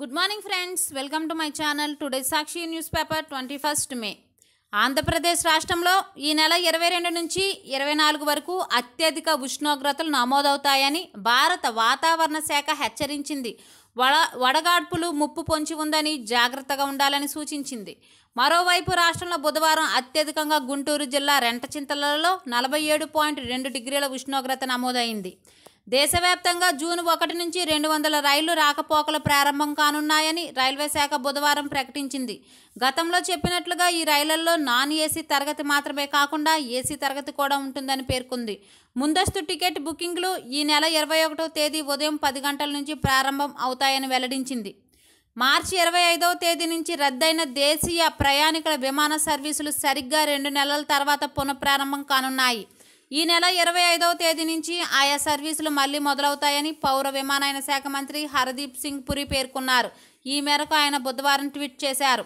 good morning friends welcome to my channel today Sakshi news paper twenty first May Andhra Pradesh రాష్ట్రంలో ఈ నెల ఇరవై రెండు నుంచి ఇరవై నాలుగు వరకు అత్యధిక ఉష్ణోగ్రతలు నమోదవుతాయని భారత వాతావరణ శాఖ హెచ్చరించింది వడ వడగాడ్పులు ముప్పు పొంచి ఉందని జాగ్రత్తగా ఉండాలని సూచించింది మరోవైపు రాష్ట్రంలో బుధవారం అత్యధికంగా గుంటూరు జిల్లా రెంటచింతలలో నలభై ఏడు పాయింట్ రెండు డిగ్రీల ఉష్ణోగ్రత నమోదైంది దేశవ్యాప్తంగా జూన్ ఒకటి నుంచి రెండు వందల రైళ్లు రాకపోకలు ప్రారంభం కానున్నాయని రైల్వే శాఖ బుధవారం ప్రకటించింది గతంలో చెప్పినట్లుగా ఈ రైళ్లలో నాన్ ఏసీ తరగతి మాత్రమే కాకుండా ఏసీ తరగతి కూడా ఉంటుందని పేర్కొంది ముందస్తు టికెట్ బుకింగ్లు ఈ నెల ఇరవై ఒకటో తేదీ ఉదయం పది గంటల నుంచి ప్రారంభం అవుతాయని వెల్లడించింది మార్చి ఇరవై ఐదవ తేదీ నుంచి రద్దయిన దేశీయ ప్రయాణికుల విమాన సర్వీసులు సరిగ్గా రెండు నెలల తర్వాత పునఃప్రారంభం కానున్నాయి ఈ నెల ఇరవై ఐదవ తేదీ నుంచి ఆయా సర్వీసులు మళ్లీ మొదలవుతాయని పౌర విమానయాన శాఖ మంత్రి హర్దీప్ సింగ్ పురి పేర్కొన్నారు ఈ మేరకు ఆయన బుధవారం ట్వీట్ చేశారు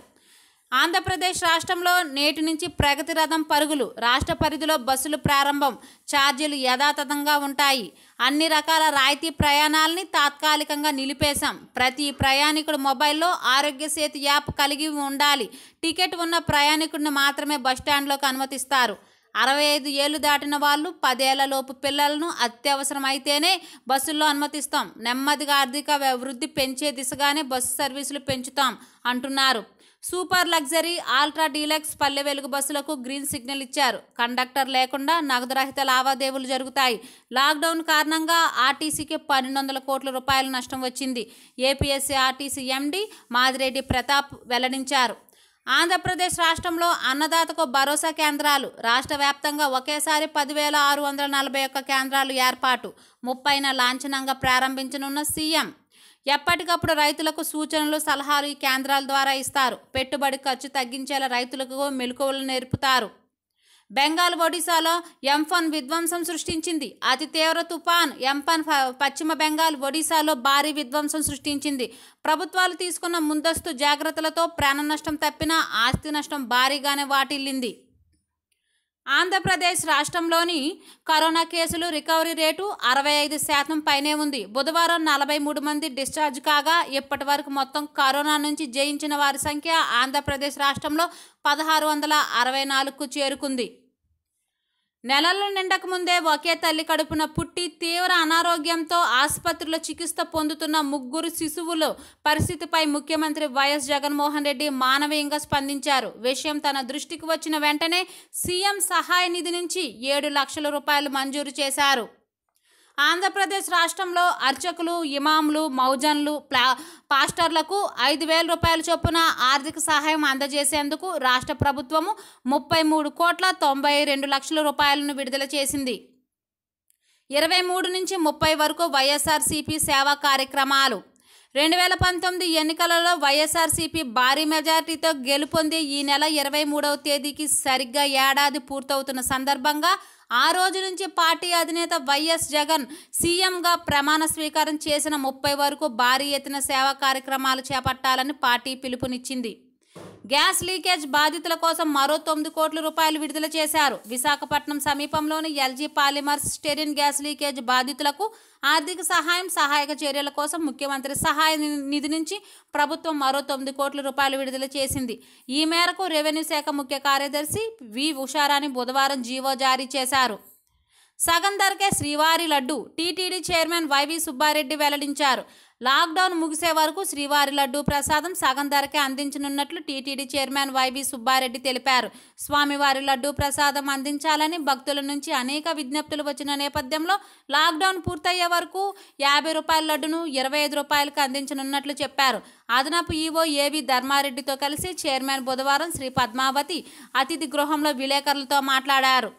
ఆంధ్రప్రదేశ్ రాష్ట్రంలో నేటి నుంచి ప్రగతి రథం పరుగులు రాష్ట్ర పరిధిలో బస్సులు ప్రారంభం ఛార్జీలు యథాతథంగా ఉంటాయి అన్ని రకాల రాయితీ ప్రయాణాలని తాత్కాలికంగా నిలిపేశాం ప్రతి ప్రయాణికుడు మొబైల్లో ఆరోగ్య సేతు యాప్ కలిగి ఉండాలి టికెట్ ఉన్న ప్రయాణికుడిని మాత్రమే బస్టాండ్లోకి అనుమతిస్తారు అరవై ఐదు ఏళ్ళు దాటిన వాళ్ళు పదేళ్లలోపు పిల్లలను అత్యవసరమైతేనే బస్సుల్లో అనుమతిస్తాం నెమ్మదిగా ఆర్థిక వృద్ధి పెంచే దిశగానే బస్సు సర్వీసులు పెంచుతాం అంటున్నారు super luxury ultra deluxe Palle Velugu బస్సులకు గ్రీన్ సిగ్నల్ ఇచ్చారు కండక్టర్ లేకుండా నగదురహిత లావాదేవీలు జరుగుతాయి లాక్డౌన్ కారణంగా ఆర్టీసీకి పన్నెండు వందల కోట్ల రూపాయల నష్టం వచ్చింది APSRTC MD Madireddy Pratap వెల్లడించారు ఆంధ్రప్రదేశ్ రాష్ట్రంలో అన్నదాతకు భరోసా కేంద్రాలు రాష్ట్ర వ్యాప్తంగా ఒకేసారి పదివేల ఆరు వందల నలభై ఒక్క కేంద్రాలు ఏర్పాటు ముప్పైన లాంఛనంగా ప్రారంభించనున్న సీఎం ఎప్పటికప్పుడు రైతులకు సూచనలు సలహాలు ఈ కేంద్రాల ద్వారా ఇస్తారు పెట్టుబడి ఖర్చు తగ్గించేలా రైతులకు మెలకువలు నేర్పుతారు బెంగాల్ ఒడిశాలో ఎంఫన్ విధ్వంసం సృష్టించింది అతి తీవ్ర తుఫాన్ ఎంఫన్ పశ్చిమ బెంగాల్ ఒడిశాలో భారీ విధ్వంసం సృష్టించింది ప్రభుత్వాలు తీసుకున్న ముందస్తు జాగ్రత్తలతో ప్రాణ నష్టం తప్పినా ఆస్తి నష్టం భారీగానే వాటిల్లింది ఆంధ్రప్రదేశ్ రాష్ట్రంలోని కరోనా కేసులు రికవరీ రేటు అరవై ఐదు శాతం పైనే ఉంది బుధవారం నలభై మూడు మంది డిశ్చార్జ్ కాగా ఇప్పటి వరకు మొత్తం కరోనా నుంచి జయించిన వారి సంఖ్య ఆంధ్రప్రదేశ్ రాష్ట్రంలో పదహారు వందల అరవై నాలుగుకు చేరుకుంది నెలలు నిండక ముందే ఒకే తల్లి కడుపున పుట్టి తీవ్ర అనారోగ్యంతో ఆసుపత్రిలో చికిత్స పొందుతున్న ముగ్గురు శిశువులు పరిస్థితిపై ముఖ్యమంత్రి వైఎస్ జగన్మోహన్ రెడ్డి మానవీయంగా స్పందించారు విషయం తన దృష్టికి వచ్చిన వెంటనే సీఎం సహాయ నిధి నుంచి ఏడు లక్షల రూపాయలు మంజూరు చేశారు ఆంధ్రప్రదేశ్ రాష్ట్రంలో అర్చకులు ఇమాంలు మౌజన్లు ప్లా పాస్టర్లకు ఐదు వేల రూపాయల చొప్పున ఆర్థిక సహాయం అందజేసేందుకు రాష్ట్ర ప్రభుత్వము ముప్పై మూడు కోట్ల తొంభై రెండు లక్షల రూపాయలను విడుదల చేసింది ఇరవై మూడు నుంచి ముప్పై వరకు వైఎస్ఆర్సీపీ సేవా కార్యక్రమాలు రెండు వేల పంతొమ్మిది ఎన్నికలలో వైఎస్ఆర్సీపీ భారీ మెజార్టీతో గెలుపొంది ఈ నెల ఇరవై మూడవ తేదీకి సరిగ్గా ఏడాది పూర్తవుతున్న సందర్భంగా ఆ రోజు నుంచి పార్టీ అధినేత వైఎస్ జగన్ సీఎంగా ప్రమాణ స్వీకారం చేసిన ముప్పై వరకు భారీ ఎత్తున సేవా కార్యక్రమాలు చేపట్టాలని పార్టీ పిలుపునిచ్చింది గ్యాస్ లీకేజ్ బాధితుల కోసం మరో తొమ్మిది కోట్ల రూపాయలు విడుదల చేశారు విశాఖపట్నం సమీపంలోని LG Polymers styrene gas leakage బాధితులకు ఆర్థిక సహాయం సహాయక చర్యల కోసం ముఖ్యమంత్రి సహాయ నిధి నుంచి ప్రభుత్వం మరో తొమ్మిది కోట్ల రూపాయలు విడుదల చేసింది ఈ మేరకు రెవెన్యూ శాఖ ముఖ్య కార్యదర్శి వి ఉషారాణి బుధవారం జీవో జారీ చేశారు సగం ధరకే శ్రీవారి లడ్డు టీటీడీ చైర్మన్ వైవి సుబ్బారెడ్డి వెల్లడించారు లాక్డౌన్ ముగిసే వరకు శ్రీవారి లడ్డూ ప్రసాదం సగం ధరకే అందించనున్నట్లు టీటీడీ చైర్మన్ వైవి సుబ్బారెడ్డి తెలిపారు స్వామివారి లడ్డూ ప్రసాదం అందించాలని భక్తుల నుంచి అనేక విజ్ఞప్తులు వచ్చిన నేపథ్యంలో లాక్డౌన్ పూర్తయ్యే వరకు యాభై రూపాయల లడ్డును ఇరవై ఐదు రూపాయలకు అందించనున్నట్లు చెప్పారు అదనపు ఈవో ఏవి ధర్మారెడ్డితో కలిసి చైర్మన్ బుధవారం శ్రీ పద్మావతి అతిథి గృహంలో విలేకరులతో మాట్లాడారు